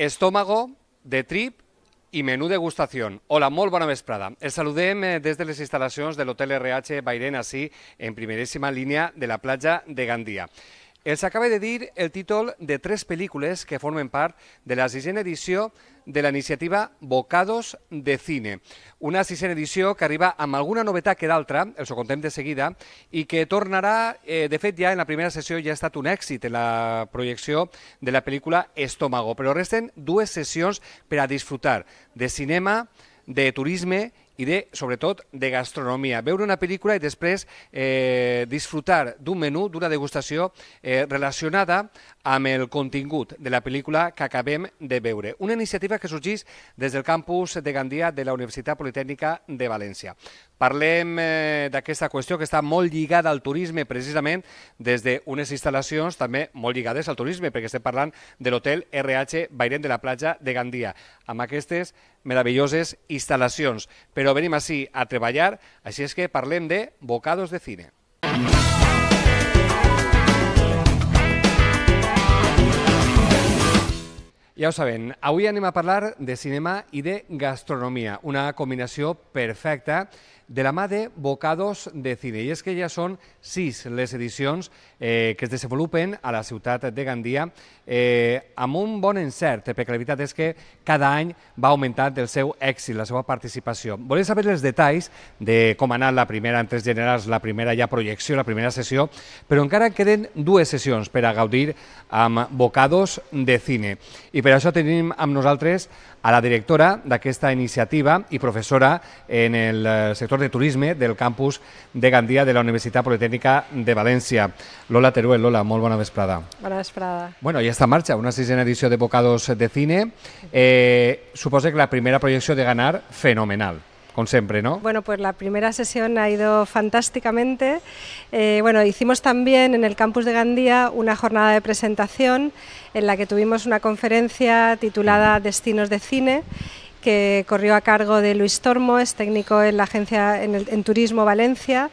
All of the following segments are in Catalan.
estómago, de trip i menú degustación. Hola, molt bona vesprada. Els saludem eh, des de les instal·lacions de l'Hotel RH Bairén, així en primeríssima línia de la platja de Gandia. Els acaba de dir el títol de tres pel·lícules que formen part de la sisena edició de la iniciativa Bocados de Cine. Una sisena edició que arriba amb alguna novetat que d'altra, els ho contem de seguida, i que tornarà, eh, de fet ja en la primera sessió ja ha estat un èxit en la projecció de la pel·lícula Estómago, però resten dues sessions per a disfrutar de cinema, de turisme i de, sobretot, de gastronomia. Veure una pel·lícula i després eh, disfrutar d'un menú, d'una degustació eh, relacionada amb el contingut de la pel·lícula que acabem de veure. Una iniciativa que sorgís des del campus de Gandia de la Universitat Politècnica de València. Parlem eh, d'aquesta qüestió que està molt lligada al turisme, precisament des d'unes instal·lacions també molt lligades al turisme, perquè estem parlant de l'hotel RH Bairent de la platja de Gandia, amb aquestes meravelloses instal·lacions. Però venim així a treballar, així és que parlem de bocados de cine. Ja ho saben, avui anem a parlar de cinema i de gastronomia, una combinació perfecta de la mà de Bocados de Cine. I és que ja són sis les edicions eh, que es desenvolupen a la ciutat de Gandia eh, amb un bon encert, eh, perquè la veritat és que cada any va augmentant el seu èxit, la seva participació. Volem saber els detalls de com ha anat la primera en tres generals, la primera ja projecció, la primera sessió, però encara queden dues sessions per a gaudir amb Bocados de Cine. I per això tenim amb nosaltres a la directora d'aquesta iniciativa i professora en el eh, sector de turisme del campus de Gandia de la Universitat Politècnica de València. Lola Teruel, Lola, molt bona vesprada. Bona vesprada. Bueno, ja està en marxa una sisena edició de Bocados de Cine. Eh, suposa que la primera projecció de Ganar, fenomenal. siempre, ¿no? Bueno, pues la primera sesión ha ido fantásticamente. Eh, bueno, hicimos también en el campus de Gandía una jornada de presentación en la que tuvimos una conferencia titulada Destinos de Cine que corrió a cargo de Luis Tormo, es técnico en la agencia en Turismo Valencia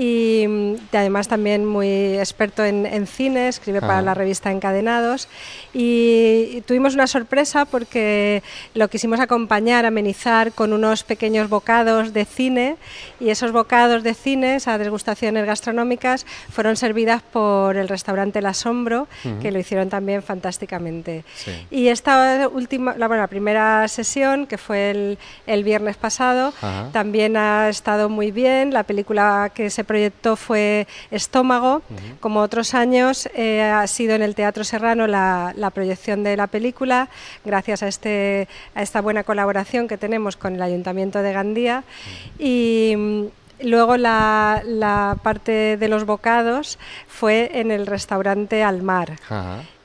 y mm, además también muy experto en, cine, escribe para la revista Encadenados. Y tuvimos una sorpresa porque lo quisimos acompañar, amenizar con unos pequeños bocados de cine y esos bocados de cine, esas degustaciones gastronómicas, fueron servidas por el restaurante El Asombro, que lo hicieron también fantásticamente. Y esta última, la, bueno, la primera sesión, que fue el, viernes pasado, también ha estado muy bien. La película que se proyecto fue Estómago. Como otros años, eh, ha sido en el Teatro Serrano la, proyección de la película, gracias a, este, a esta buena colaboración que tenemos con el Ayuntamiento de Gandía. Y Luego la, parte de los bocados fue en el restaurante Al Mar.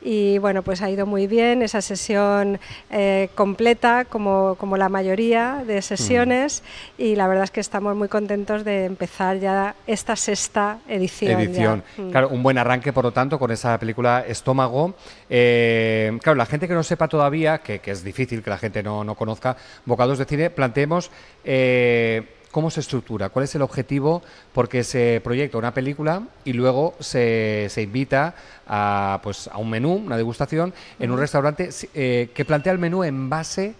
Y bueno, pues ha ido muy bien esa sesión eh, completa, como, como, la mayoría de sesiones, y la verdad es que estamos muy contentos de empezar ya esta sexta edición. Edición. Mm. Claro, un buen arranque, por lo tanto, con esa película Estómago. Eh, claro, la gente que no sepa todavía, que, es difícil que la gente no, conozca Bocados de Cine, planteemos... Eh, ¿Cómo se estructura? ¿Cuál es el objetivo? Porque se proyecta una película y luego se, se invita a, pues, a un menú, una degustación, en un restaurante eh, que plantea el menú en base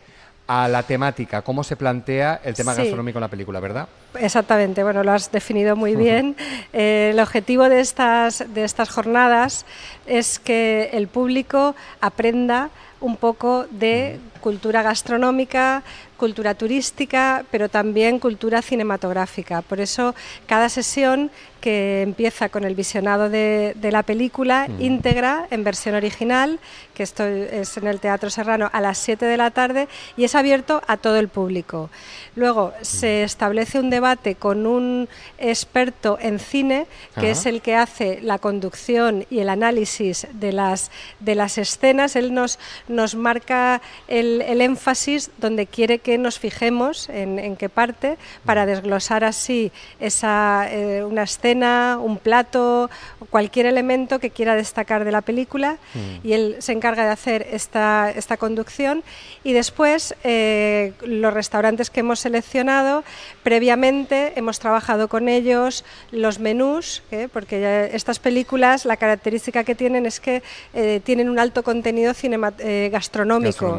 a la temática, cómo se plantea el tema gastronómico en la película, ¿verdad? Exactamente, bueno, lo has definido muy bien. Eh, el objetivo de estas, de estas jornadas es que el público aprenda un poco de cultura gastronómica, cultura turística, pero también cultura cinematográfica. Por eso cada sesión que empieza con el visionado de, la película íntegra en versión original, que esto es en el Teatro Serrano a las 7 de la tarde y es abierto a todo el público. Luego se establece un debate con un experto en cine, que es el que hace la conducción y el análisis de las, de las escenas. Él nos, nos marca el, énfasis donde quiere que nos fijemos, en, qué parte, para desglosar así esa, eh, una escena, un plato, cualquier elemento que quiera destacar de la película. Y él se encarga de hacer esta, esta conducción. Y después, eh, los restaurantes que hemos seleccionado, previamente, hemos trabajado con ellos los menús, ¿eh? porque estas películas la característica que tienen es que eh, tienen un alto contenido eh, gastronómico.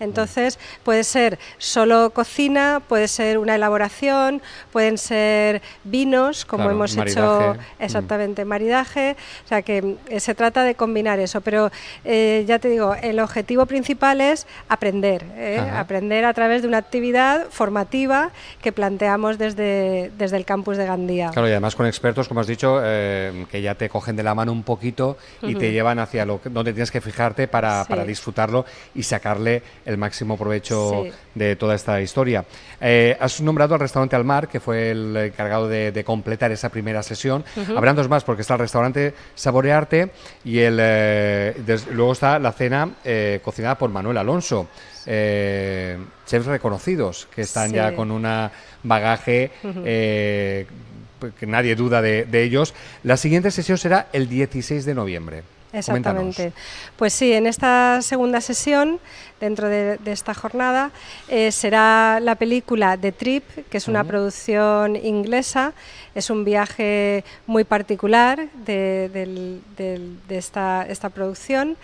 Entonces puede ser solo cocina, puede ser una elaboración, pueden ser vinos, como hemos hecho mm. exactamente maridaje, o sea que se trata de combinar eso, pero ya te digo, el objetivo principal es aprender, aprender a través de una actividad formativa que planteamos desde desde, el campus de Gandía. Claro, y además con expertos, como has dicho, eh, que ya te cogen de la mano un poquito y te llevan hacia lo donde tienes que fijarte para, disfrutarlo y sacarle el máximo provecho de toda esta historia. Eh, has nombrado al restaurante Almar, que fue el encargado de, completar esa primera sesión. Habrá Habrán dos más, porque está el restaurante Saborearte y el, eh, luego está la cena cocinada por Manuel Alonso. Eh, chefs reconocidos que están ya con un bagaje eh, que nadie duda de, ellos. La siguiente sesión será el 16 de noviembre. Exactamente. Pues sí, en esta segunda sesión, dentro de, esta jornada, eh, será la película The Trip, que es una producción inglesa. Es un viaje muy particular de, de esta, esta, producción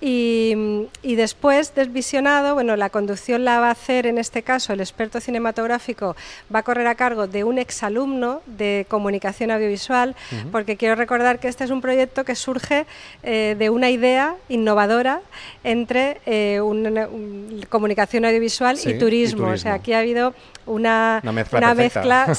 y, después desvisionado, bueno, la conducción la va a hacer en este caso el experto cinematográfico, va a correr a cargo de un exalumno de comunicación audiovisual, porque quiero recordar que este es un proyecto que surge eh, de una idea innovadora entre eh, comunicación audiovisual y, turismo. O sea, aquí ha habido una, una mezcla,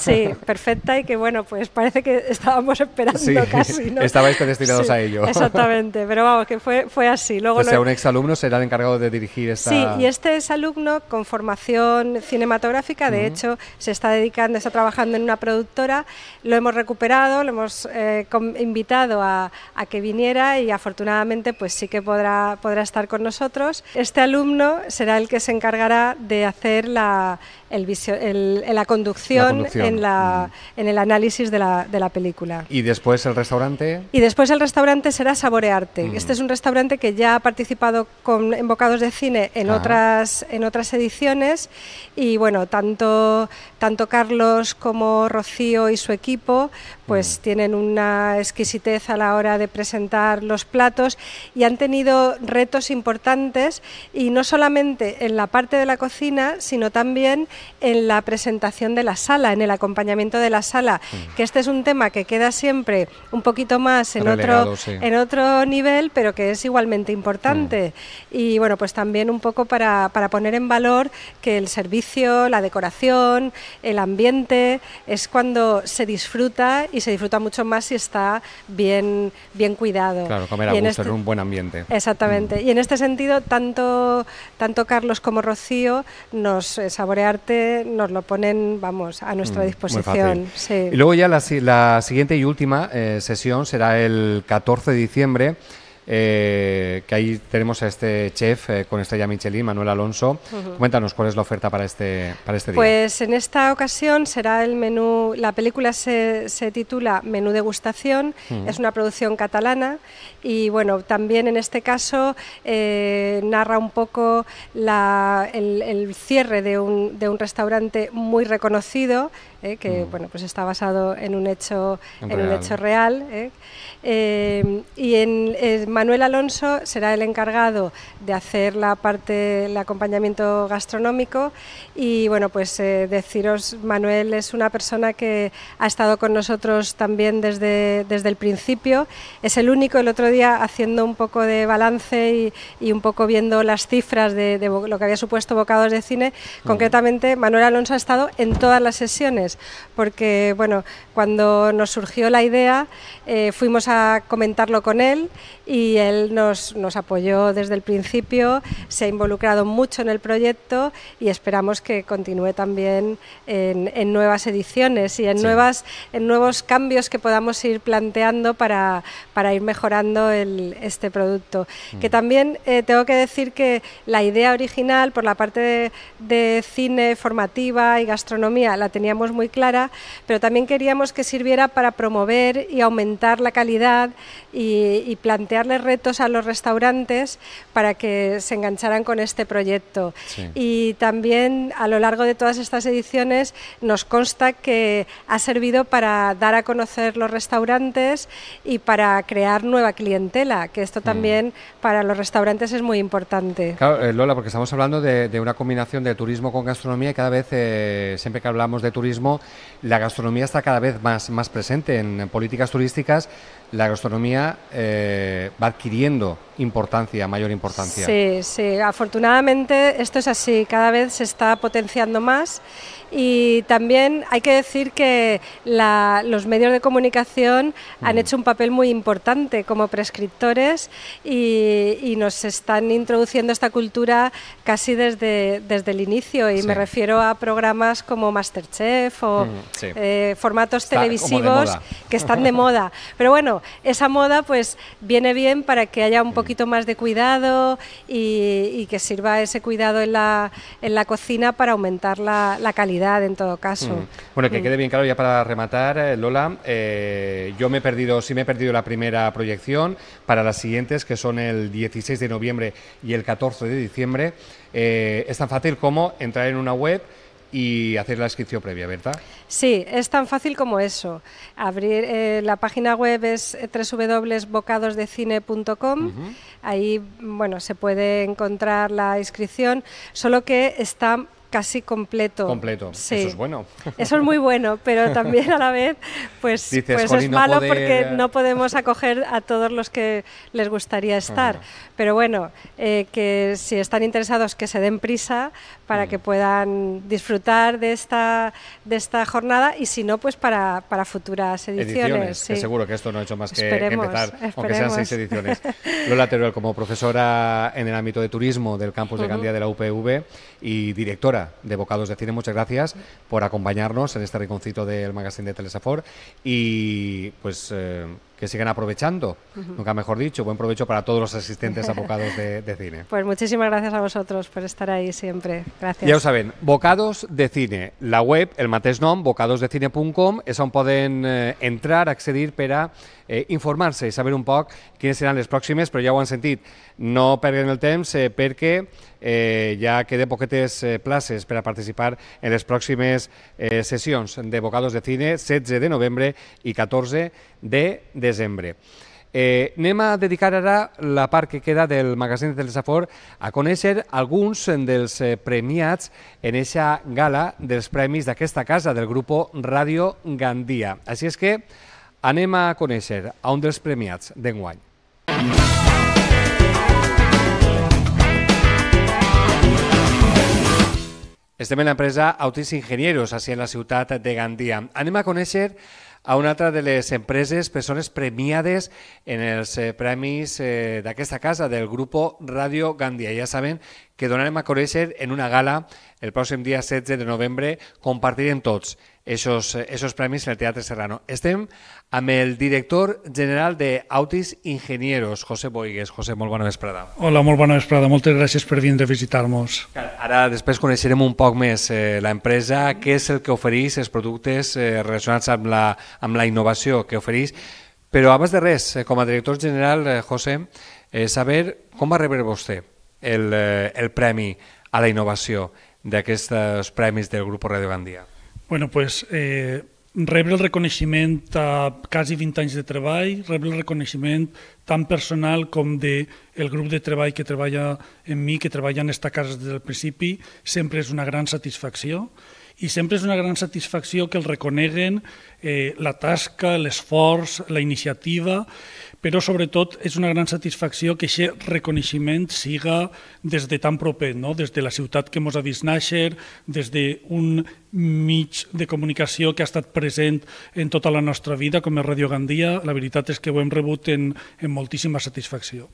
perfecta. y que, bueno, pues parece que estábamos esperando casi. ¿no? Estabais destinados a ello. Exactamente, pero vamos, que fue, fue así o sea, un exalumno será el encargado de dirigir esta... Sí, y este alumno con formación cinematográfica, de hecho, se está dedicando, está trabajando en una productora, lo hemos recuperado, lo hemos eh, invitado a, que viniera y afortunadamente pues sí que podrá estar con nosotros. Este alumno será el que se encargará de hacer la el la, conducción en, mm. el análisis de la, película. ¿Y después el restaurante? Y después el restaurante será Saborearte. Mm. Este es un restaurante que ya ha participado con en Bocados de Cine en, otras, en otras ediciones y bueno, tanto, tanto Carlos como Rocío y su equipo pues mm. tienen una exquisitez a la hora de presentar los platos y han tenido retos importantes y no solamente en la parte de la cocina, sino también en la presentación de la sala, en el acompañamiento de la sala, mm. que este es un tema que queda siempre un poquito más en, otro, en otro nivel, pero que es igualmente importante. Mm. Y bueno, pues también un poco para, para poner en valor que el servicio, la decoración, el ambiente, es cuando se disfruta y se disfruta mucho más si está bien, bien cuidado. Claro, comer a gusto, en este un buen ambiente. Exactamente. Mm. Y en este sentido, tanto, tanto Carlos como Rocío nos eh, saborear nos lo ponen, vamos, a nuestra mm, disposición. Y luego ya la, siguiente y última eh, sesión será el 14 de diciembre. Eh, que ahí tenemos a este chef eh, con estrella Michelin, Manuel Alonso. Cuéntanos cuál es la oferta para este, para este día. Pues en esta ocasión será el menú, la película se, titula Menú Degustación, es una producción catalana y bueno, también en este caso eh, narra un poco el, el, cierre de un, de un restaurante muy reconocido eh, que mm. bueno, pues está basado en un hecho, en un hecho real eh. Eh, y en, Manuel Alonso será el encargado de hacer la parte, el acompañamiento gastronómico y bueno, pues deciros, Manuel es una persona que ha estado con nosotros también desde, desde el principio, es el único el otro día haciendo un poco de balance y, un poco viendo las cifras de, lo que había supuesto Bocados de Cine, mm. concretamente Manuel Alonso ha estado en todas las sesiones pues, porque bueno, cuando nos surgió la idea eh, fuimos a comentarlo con él y él nos, nos apoyó desde el principio, se ha involucrado mucho en el proyecto y esperamos que continúe también en, en nuevas ediciones y en, nuevas, en nuevos cambios que podamos ir planteando para, para ir mejorando este producto. Que mm. también eh, tengo que decir que la idea original por la parte de, de cine, formativa y gastronomía la teníamos muy muy clara, pero también queríamos que sirviera para promover y aumentar la calidad y, plantearle retos a los restaurantes para que se engancharan con este proyecto. Y también a lo largo de todas estas ediciones nos consta que ha servido para dar a conocer los restaurantes y para crear nueva clientela, que esto mm. también para los restaurantes es muy importante. Claro, eh, Lola, porque estamos hablando de, una combinación de turismo con gastronomía y cada vez, eh, siempre que hablamos de turismo, la gastronomía está cada vez más, más presente en, políticas turísticas. La gastronomía eh, va adquiriendo importancia, mayor importancia. Sí, sí, afortunadamente esto es así, cada vez se está potenciando más y también hay que decir que los medios de comunicación han hecho un papel muy importante como prescriptores y, nos están introduciendo esta cultura casi desde, desde el inicio y me refiero a programas como Masterchef o eh, formatos televisivos que están de moda. Pero bueno, esa moda pues viene bien para que haya un poquito más de cuidado y, que sirva ese cuidado en la, en la cocina para aumentar la calidad en todo caso. Mm. Bueno, que mm. quede bien claro ya para rematar, eh, Lola, eh, yo me he perdido, si me he perdido la primera proyección, para las siguientes, que son el 16 de noviembre y el 14 de diciembre, eh, es tan fácil como entrar en una web, y hacer la inscripción previa, ¿verdad? Sí, es tan fácil como eso. Abrir la página web es www.bocadosdecine.com. Ahí, bueno, se puede encontrar la inscripción, solo que está casi completo. Completo, eso es bueno. Eso es muy bueno, pero también a la vez, pues, pues es malo porque no podemos acoger a todos los que les gustaría estar. Pero bueno, eh, que si están interesados que se den prisa para mm. que puedan disfrutar de esta, de esta jornada y si no, pues para, futuras ediciones. seguro que esto no ha hecho más que, empezar, aunque sean seis ediciones. Lo lateral como profesora en el ámbito de turismo del campus de Gandía de la UPV y directora de Bocados de Cine, muchas gracias por acompañarnos en este rinconcito del magazine de Telesafor y pues eh, que sigan aprovechando, nunca mejor dicho, buen provecho para todos los asistentes a Bocados de, Cine. Pues muchísimas gracias a vosotros por estar ahí siempre. Gracias. Ya os saben, Bocados de Cine, la web, el matesnom, nom, bocadosdecine.com, es aún pueden eh, entrar, acceder pero eh, informar-se i saber un poc quines seran les pròximes, però ja ho han sentit. No perden el temps eh, perquè eh, ja queden poquetes eh, places per a participar en les pròximes eh, sessions de Bocados de Cine, 16 de novembre i 14 de desembre. Eh, anem a dedicar ara la part que queda del magazín de Telesafor a conèixer alguns dels eh, premiats en aquesta gala dels premis d'aquesta casa, del grup Ràdio Gandia. Així és que Anem a conèixer a un dels premiats d'enguany. Estem en l'empresa Autis Ingenieros, així en la ciutat de Gandia. Anem a conèixer a una altra de les empreses, persones premiades en els eh, premis eh, d'aquesta casa, del grup Radio Gandia. Ja saben que donarem a conèixer en una gala el pròxim dia 16 de novembre. Compartirem tots esos, esos premis en el Teatre Serrano. Estem amb el director general de Autis Ingenieros, José Boigues. José, molt bona vesprada. Hola, molt bona vesprada. Moltes gràcies per vindre a visitar-nos. Ara després coneixerem un poc més eh, l'empresa, què és el que oferís, els productes eh, relacionats amb la, amb la innovació que oferís. Però abans de res, eh, com a director general, eh, José, eh, saber com va rebre vostè el, eh, el premi a la innovació d'aquests premis del Grup Radio Gandia bueno, pues, eh, rebre el reconeixement a quasi 20 anys de treball, rebre el reconeixement tant personal com de el grup de treball que treballa en mi, que treballa en aquesta casa des del principi, sempre és una gran satisfacció i sempre és una gran satisfacció que el reconeguen eh, la tasca, l'esforç, la iniciativa però sobretot és una gran satisfacció que aquest reconeixement siga des de tan proper, no? des de la ciutat que ens ha vist nàixer, des d'un mig de comunicació que ha estat present en tota la nostra vida, com és Radio Gandia, la veritat és que ho hem rebut en, en moltíssima satisfacció.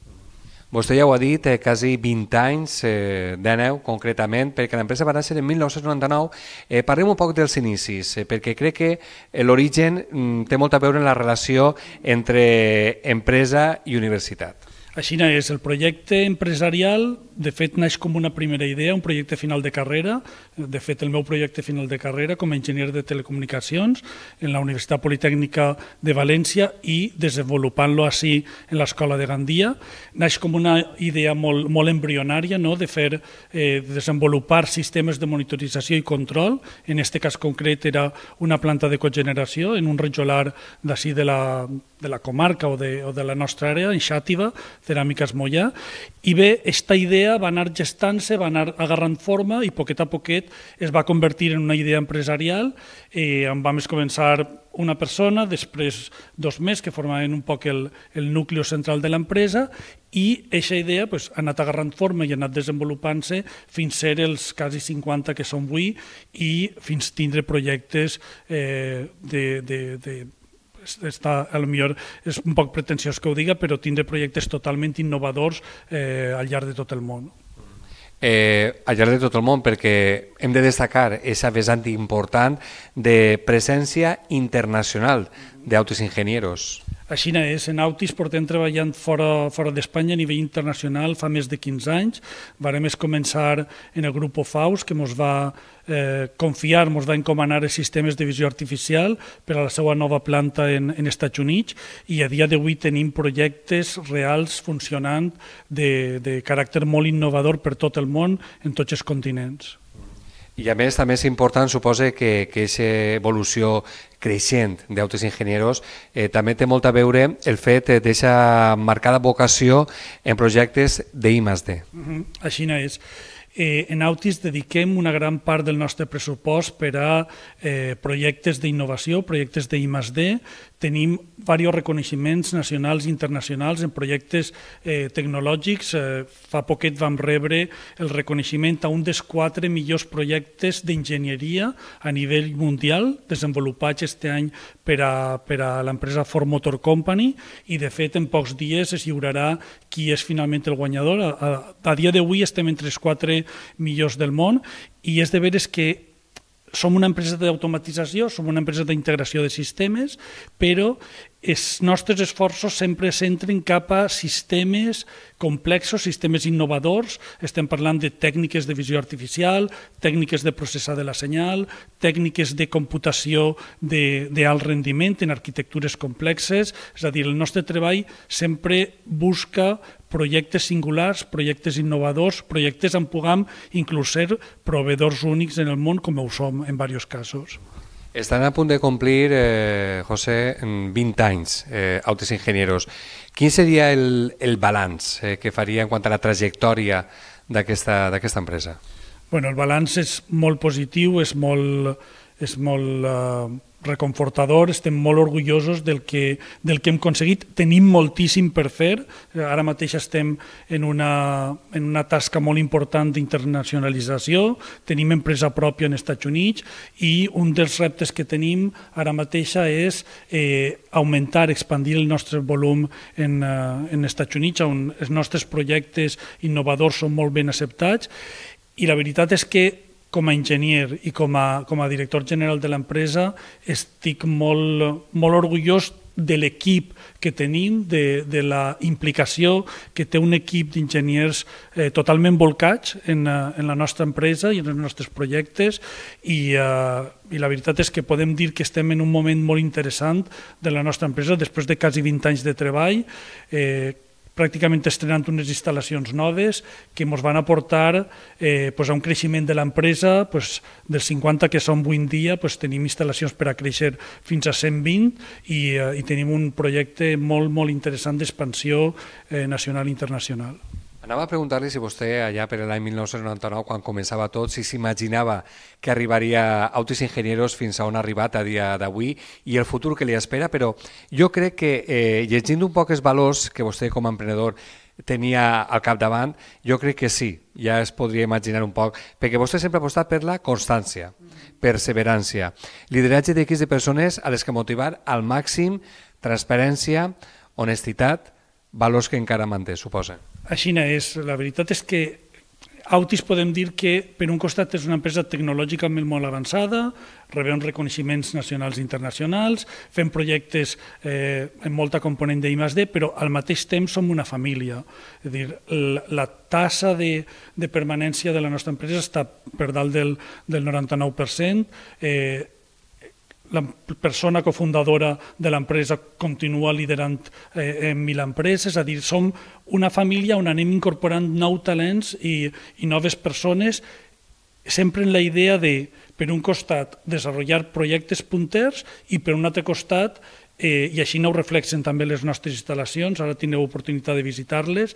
Vostè ja ho ha dit, eh, quasi 20 anys, eh, de neu concretament, perquè l'empresa va néixer en 1999. Eh, parlem un poc dels inicis, eh, perquè crec que eh, l'origen mm, té molt a veure en la relació entre empresa i universitat. Així és, el projecte empresarial, de fet, naix com una primera idea, un projecte final de carrera. De fet, el meu projecte final de carrera com a enginyer de telecomunicacions en la Universitat Politècnica de València i desenvolupant-lo així en l'Escola de Gandia. Naix com una idea molt, molt embrionària no? de fer eh, desenvolupar sistemes de monitorització i control. En aquest cas concret era una planta de cogeneració en un rejolar d'ací de la de la comarca o de, o de la nostra àrea, en Xàtiva, Ceràmiques Mollà, i bé, esta idea va anar gestant-se, va anar agarrant forma i poquet a poquet es va convertir en una idea empresarial. Eh, en vam començar una persona, després dos més que formaven un poc el, el nucli central de l'empresa i aquesta idea pues, ha anat agarrant forma i ha anat desenvolupant-se fins ser els quasi 50 que som avui i fins tindre projectes eh, de, de, de està, a lo millor és un poc pretensiós que ho diga, però tindre projectes totalment innovadors eh, al llarg de tot el món. Eh, al llarg de tot el món, perquè hem de destacar aquesta vessant important de presència internacional d'autres enginyeros. Així Xina és en Autis, portem treballant fora, fora d'Espanya a nivell internacional fa més de 15 anys. Vàrem començar en el grup Faus, que ens va eh, confiar, ens va encomanar els sistemes de visió artificial per a la seva nova planta en, en Estats Units i a dia d'avui tenim projectes reals funcionant de, de caràcter molt innovador per tot el món en tots els continents. I a més també és important, suposa que aquesta evolució creixent d'autos enginyeros eh, també té molt a veure el fet eh, d'aquesta marcada vocació en projectes D. Mm -hmm. Així no és. Eh, en Autis dediquem una gran part del nostre pressupost per a eh, projectes d'innovació, projectes d'I+D, Tenim diversos reconeixements nacionals i internacionals en projectes eh, tecnològics. Eh, fa poquet vam rebre el reconeixement a un dels quatre millors projectes d'enginyeria a nivell mundial, desenvolupats este any per a, per a l'empresa Ford Motor Company i, de fet, en pocs dies es lliurarà qui és finalment el guanyador. A, a, a dia d'avui estem entre els quatre millors del món i és de veres que som una empresa d'automatització, som una empresa d'integració de sistemes, però els nostres esforços sempre s'entren cap a sistemes complexos, sistemes innovadors, estem parlant de tècniques de visió artificial, tècniques de processar de la senyal, tècniques de computació d'alt rendiment en arquitectures complexes, és a dir, el nostre treball sempre busca projectes singulars, projectes innovadors, projectes en pugam inclús ser proveedors únics en el món, com ho som en diversos casos. Estan a punt de complir, eh, José, 20 anys, eh, Autos Ingenieros. Quin seria el, el balanç eh, que faria en quant a la trajectòria d'aquesta empresa? Bueno, el balanç és molt positiu, és molt, és molt eh, reconfortador, estem molt orgullosos del que, del que hem aconseguit, tenim moltíssim per fer, ara mateix estem en una, en una tasca molt important d'internacionalització, tenim empresa pròpia en Estats Units i un dels reptes que tenim ara mateixa és eh, augmentar, expandir el nostre volum en, eh, en Estats Units, on els nostres projectes innovadors són molt ben acceptats i la veritat és que com a enginyer i com a, com a director general de l'empresa estic molt, molt orgullós de l'equip que tenim, de, de la implicació que té un equip d'enginyers eh, totalment volcats en, eh, en la nostra empresa i en els nostres projectes i, eh, i la veritat és que podem dir que estem en un moment molt interessant de la nostra empresa després de quasi 20 anys de treball eh, pràcticament estrenant unes instal·lacions noves que ens van aportar eh, pues, a un creixement de l'empresa pues, del 50 que som avui en dia, pues, tenim instal·lacions per a créixer fins a 120 i, eh, i tenim un projecte molt, molt interessant d'expansió eh, nacional i internacional. Anava a preguntar-li si vostè allà per l'any 1999, quan començava tot, si s'imaginava que arribaria Autos Ingenieros fins a on ha arribat a dia d'avui i el futur que li espera, però jo crec que eh, llegint un poc els valors que vostè com a emprenedor tenia al capdavant, jo crec que sí, ja es podria imaginar un poc, perquè vostè sempre ha apostat per la constància, perseverància, lideratge d'equips de persones a les que motivar al màxim, transparència, honestitat, valors que encara manté, suposa. Així és. La veritat és que Autis podem dir que, per un costat, és una empresa tecnològica molt avançada, rebem reconeixements nacionals i internacionals, fem projectes eh, en molta component d'I+D, però al mateix temps som una família. És dir, la, la tassa de, de permanència de la nostra empresa està per dalt del, del 99%, eh, la persona cofundadora de l'empresa continua liderant eh, mil empreses, és a dir, som una família on anem incorporant nou talents i, i noves persones, sempre en la idea de, per un costat, desenvolupar projectes punters i per un altre costat, eh, i així no ho reflexen també les nostres instal·lacions, ara tindreu oportunitat de visitar-les,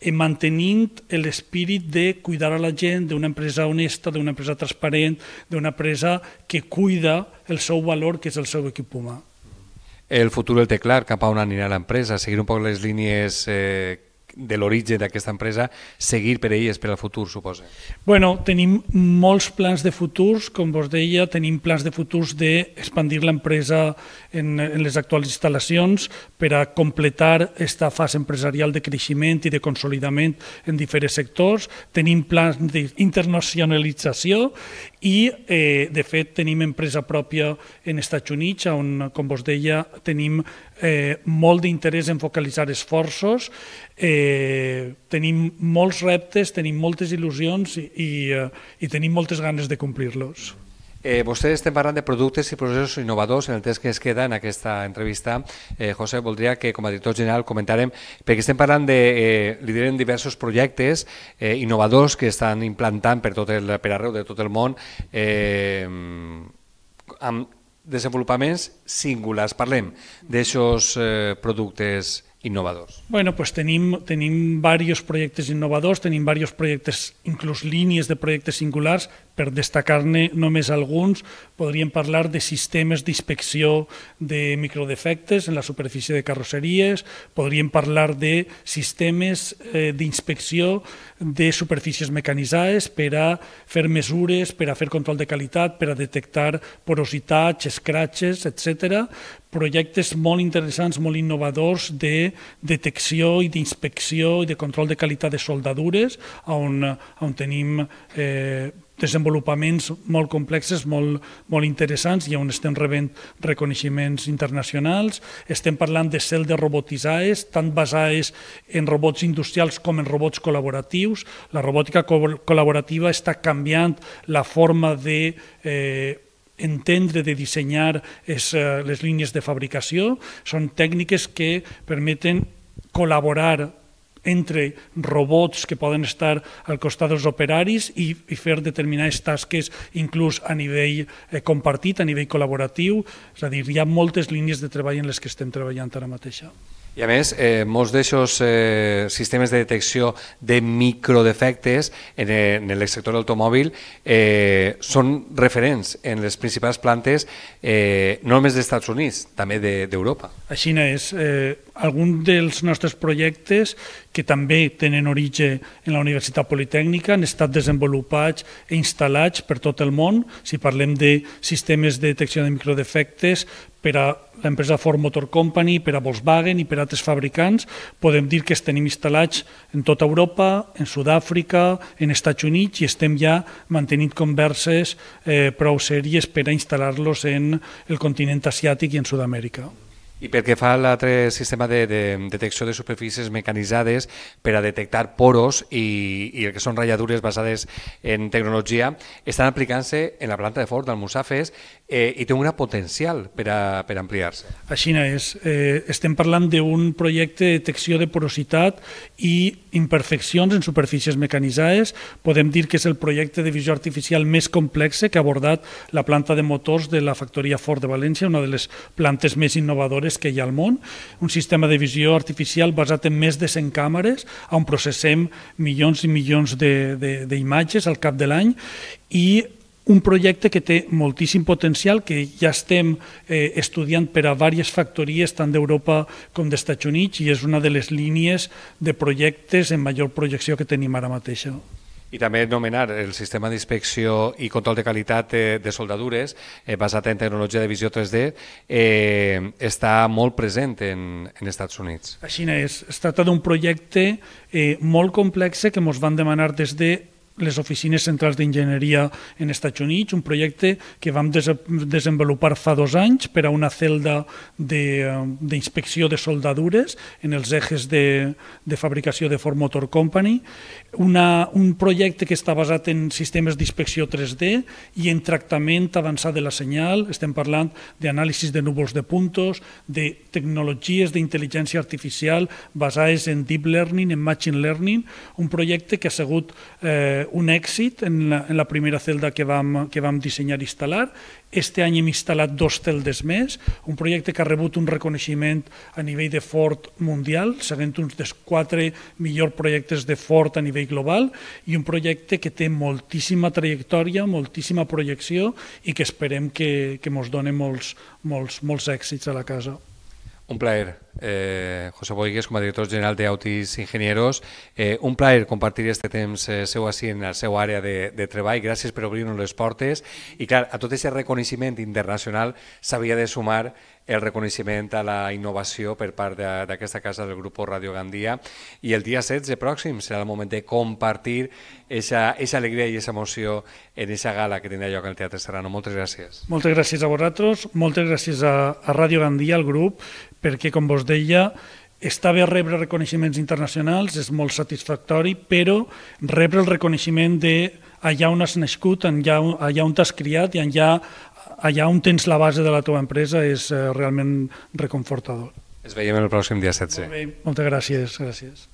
eh, mantenint l'espírit de cuidar a la gent d'una empresa honesta, d'una empresa transparent, d'una empresa que cuida el seu valor, que és el seu equip humà. El futur el té clar, cap a on anirà l'empresa, seguir un poc les línies eh, de l'origen d'aquesta empresa, seguir per és per al futur, suposa? Bueno, tenim molts plans de futurs, com vos deia, tenim plans de futurs d'expandir l'empresa en, en les actuals instal·lacions per a completar aquesta fase empresarial de creixement i de consolidament en diferents sectors. Tenim plans d'internacionalització i, eh, de fet, tenim empresa pròpia en Estats Units, on, com vos deia, tenim eh, molt d'interès en focalitzar esforços, eh, tenim molts reptes, tenim moltes il·lusions i, i, eh, i tenim moltes ganes de complir-los. Eh, vostès estem parlant de productes i processos innovadors en el temps que ens queda en aquesta entrevista. Eh, José, voldria que com a director general comentarem, perquè estem parlant de, eh, liderar diversos projectes eh, innovadors que estan implantant per, tot el, per arreu de tot el món eh, amb desenvolupaments singulars. Parlem d'aixòs eh, productes innovadors? Bueno, pues tenim, tenim varios projectes innovadors, tenim varios projectes, inclús línies de projectes singulars, per destacar-ne només alguns, podríem parlar de sistemes d'inspecció de microdefectes en la superfície de carrosseries, podríem parlar de sistemes eh, d'inspecció de superfícies mecanitzades per a fer mesures, per a fer control de qualitat, per a detectar porositats, escratxes, etc projectes molt interessants, molt innovadors de detecció i d'inspecció i de control de qualitat de soldadures, on, on tenim eh, desenvolupaments molt complexes, molt, molt interessants i on estem rebent reconeixements internacionals. Estem parlant de cel de robotitzades, tant basades en robots industrials com en robots col·laboratius. La robòtica col·laborativa està canviant la forma de eh, entendre, de dissenyar es, eh, les línies de fabricació. Són tècniques que permeten col·laborar entre robots que poden estar al costat dels operaris i, i fer determinades tasques inclús a nivell eh, compartit, a nivell col·laboratiu, és a dir, hi ha moltes línies de treball en les que estem treballant ara mateixa. I a més, eh, molts d'aixòs eh, sistemes de detecció de microdefectes en, eh, en el sector automòbil eh, són referents en les principals plantes, eh, no només dels Estats Units, també d'Europa. De, a Xina és eh, algun dels nostres projectes que també tenen origen en la Universitat Politècnica han estat desenvolupats i e instal·lats per tot el món. Si parlem de sistemes de detecció de microdefectes per a l'empresa Ford Motor Company, per a Volkswagen i per a altres fabricants, podem dir que els tenim instal·lats en tota Europa, en Sud-àfrica, en Estats Units i estem ja mantenint converses eh, prou sèries per a instal·lar-los en el continent asiàtic i en Sud-amèrica. I pel que fa a l'altre sistema de, de detecció de superfícies mecanitzades per a detectar poros i, i el que són ratlladures basades en tecnologia, estan aplicant-se en la planta de Ford del Musafes eh, i té una potencial per, a, per ampliar-se. Així és. Eh, estem parlant d'un projecte de detecció de porositat i imperfeccions en superfícies mecanitzades. Podem dir que és el projecte de visió artificial més complex que ha abordat la planta de motors de la factoria Ford de València, una de les plantes més innovadores càmeres que hi ha al món, un sistema de visió artificial basat en més de 100 càmeres, on processem milions i milions d'imatges al cap de l'any, i un projecte que té moltíssim potencial, que ja estem eh, estudiant per a diverses factories, tant d'Europa com d'Estats Units, i és una de les línies de projectes en major projecció que tenim ara mateixa. I també nomenar el sistema d'inspecció i control de qualitat eh, de soldadures eh, basat en tecnologia de visió 3D eh, està molt present en, en Estats Units. Així és. Es tracta d'un projecte eh, molt complex eh, que ens van demanar des de les oficines centrals d'enginyeria en Estats Units, un projecte que vam desenvolupar fa dos anys per a una celda d'inspecció de, de soldadures en els ejes de, de fabricació de Ford Motor Company una, un projecte que està basat en sistemes d'inspecció 3D i en tractament avançat de la senyal. Estem parlant d'anàlisi de núvols de puntos, de tecnologies d'intel·ligència artificial basades en deep learning, en machine learning, un projecte que ha sigut eh, un èxit en la, en la primera celda que vam, que vam dissenyar i instal·lar. Este any hem instal·lat dos celdes més, un projecte que ha rebut un reconeixement a nivell de Ford mundial, seguint uns dels quatre millors projectes de Ford a nivell nivell global i un projecte que té moltíssima trajectòria, moltíssima projecció i que esperem que, que ens doni molts, molts, molts èxits a la casa. Un plaer, eh, José Boigues, com a director general de Autis Ingenieros. Eh, un plaer compartir este temps eh, seu així en la seva àrea de, de treball. Gràcies per obrir-nos les portes. I clar, a tot aquest reconeixement internacional s'havia de sumar el reconeixement a la innovació per part d'aquesta casa del grup Radio Gandia i el dia 16 pròxim serà el moment de compartir aquesta alegria i aquesta emoció en aquesta gala que tindrà lloc al Teatre Serrano. Moltes gràcies. Moltes gràcies a vosaltres, moltes gràcies a, a Radio Gandia, al grup, perquè, com vos deia, està bé rebre reconeixements internacionals, és molt satisfactori, però rebre el reconeixement de allà on has nascut, allà, allà on t'has criat i allà allà on tens la base de la teva empresa és eh, realment reconfortador. Ens veiem el pròxim dia 16. Molt bé, moltes gràcies. gràcies.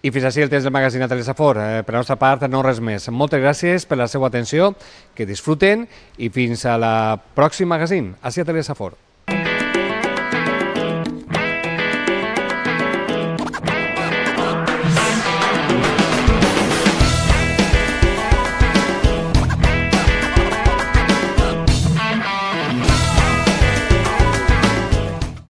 I fins així el temps del magazine Natàlia Safor. Eh, per la nostra part, no res més. Moltes gràcies per la seva atenció, que disfruten i fins a la pròxima magazine. Així a Safor.